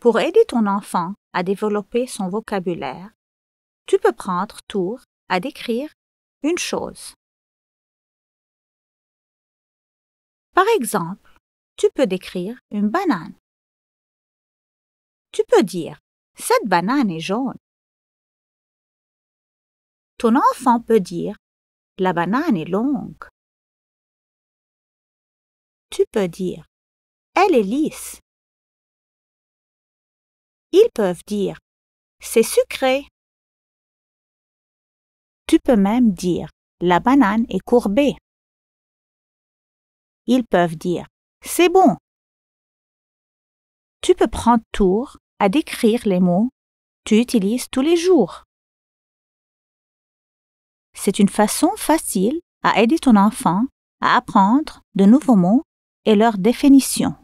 Pour aider ton enfant à développer son vocabulaire, tu peux prendre tour à décrire une chose. Par exemple, tu peux décrire une banane. Tu peux dire Cette banane est jaune. Ton enfant peut dire La banane est longue. Tu peux dire Elle est lisse. Ils peuvent dire c'est sucré. Tu peux même dire la banane est courbée. Ils peuvent dire c'est bon. Tu peux prendre tour à décrire les mots tu utilises tous les jours. C'est une façon facile à aider ton enfant à apprendre de nouveaux mots et leurs définitions.